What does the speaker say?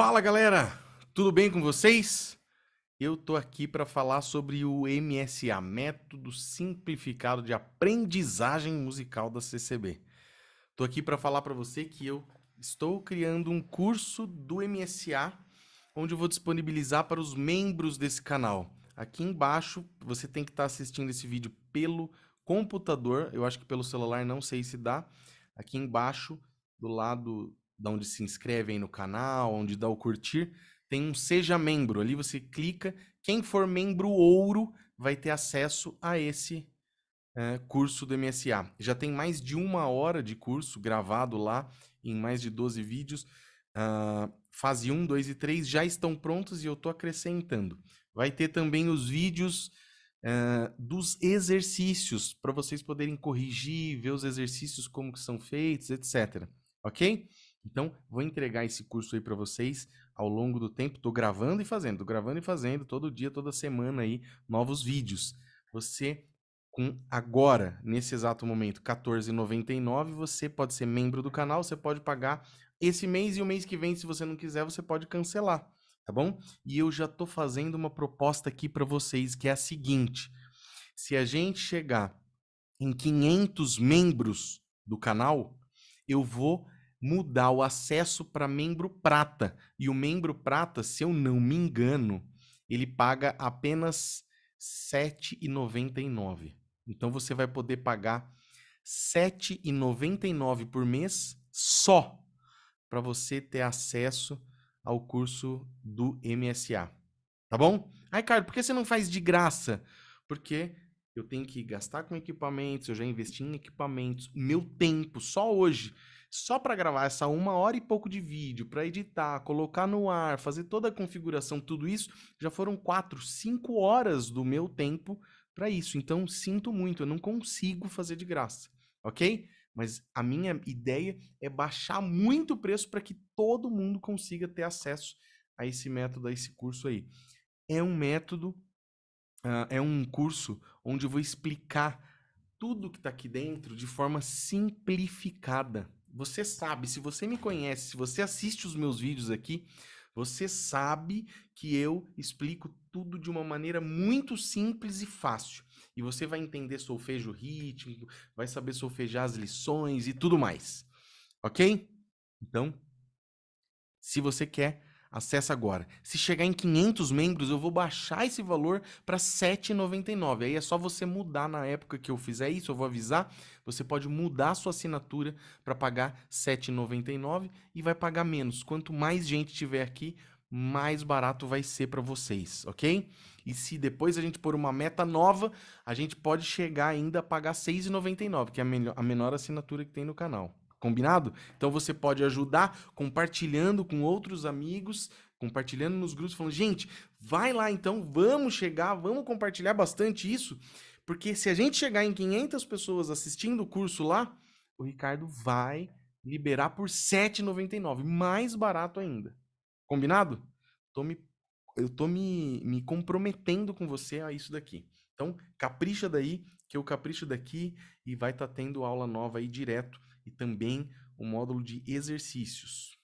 Fala galera, tudo bem com vocês? Eu tô aqui para falar sobre o MSA, Método Simplificado de Aprendizagem Musical da CCB. Tô aqui para falar para você que eu estou criando um curso do MSA onde eu vou disponibilizar para os membros desse canal. Aqui embaixo você tem que estar tá assistindo esse vídeo pelo computador, eu acho que pelo celular não sei se dá. Aqui embaixo do lado de onde se inscrevem no canal, onde dá o curtir, tem um Seja Membro. Ali você clica, quem for membro ouro vai ter acesso a esse é, curso do MSA. Já tem mais de uma hora de curso gravado lá, em mais de 12 vídeos. Uh, fase 1, 2 e 3 já estão prontos e eu estou acrescentando. Vai ter também os vídeos uh, dos exercícios, para vocês poderem corrigir, ver os exercícios, como que são feitos, etc. Ok? Então, vou entregar esse curso aí para vocês ao longo do tempo. Estou gravando e fazendo, estou gravando e fazendo todo dia, toda semana aí, novos vídeos. Você, com agora, nesse exato momento, R$14,99, você pode ser membro do canal, você pode pagar esse mês e o mês que vem, se você não quiser, você pode cancelar, tá bom? E eu já estou fazendo uma proposta aqui para vocês, que é a seguinte. Se a gente chegar em 500 membros do canal, eu vou mudar o acesso para membro prata. E o membro prata, se eu não me engano, ele paga apenas R$ 7,99. Então você vai poder pagar R$ 7,99 por mês só para você ter acesso ao curso do MSA. Tá bom? Ai, Carlos, por que você não faz de graça? Porque eu tenho que gastar com equipamentos, eu já investi em equipamentos, meu tempo, só hoje, só para gravar essa uma hora e pouco de vídeo, para editar, colocar no ar, fazer toda a configuração, tudo isso, já foram quatro, cinco horas do meu tempo para isso. Então, sinto muito, eu não consigo fazer de graça, ok? Mas a minha ideia é baixar muito o preço para que todo mundo consiga ter acesso a esse método, a esse curso aí. É um método uh, é um curso onde eu vou explicar tudo que está aqui dentro de forma simplificada. Você sabe, se você me conhece, se você assiste os meus vídeos aqui, você sabe que eu explico tudo de uma maneira muito simples e fácil. E você vai entender solfejo rítmico, vai saber solfejar as lições e tudo mais. Ok? Então, se você quer Acesse agora. Se chegar em 500 membros, eu vou baixar esse valor para 7,99. Aí é só você mudar na época que eu fizer isso, eu vou avisar. Você pode mudar a sua assinatura para pagar 7,99 e vai pagar menos. Quanto mais gente tiver aqui, mais barato vai ser para vocês, ok? E se depois a gente pôr uma meta nova, a gente pode chegar ainda a pagar 6,99, que é a menor assinatura que tem no canal. Combinado? Então você pode ajudar compartilhando com outros amigos, compartilhando nos grupos, falando, gente, vai lá então, vamos chegar, vamos compartilhar bastante isso, porque se a gente chegar em 500 pessoas assistindo o curso lá, o Ricardo vai liberar por 7,99, mais barato ainda. Combinado? Tô me, eu tô me, me comprometendo com você a isso daqui. Então, capricha daí, que eu capricho daqui e vai estar tá tendo aula nova aí direto e também o módulo de exercícios.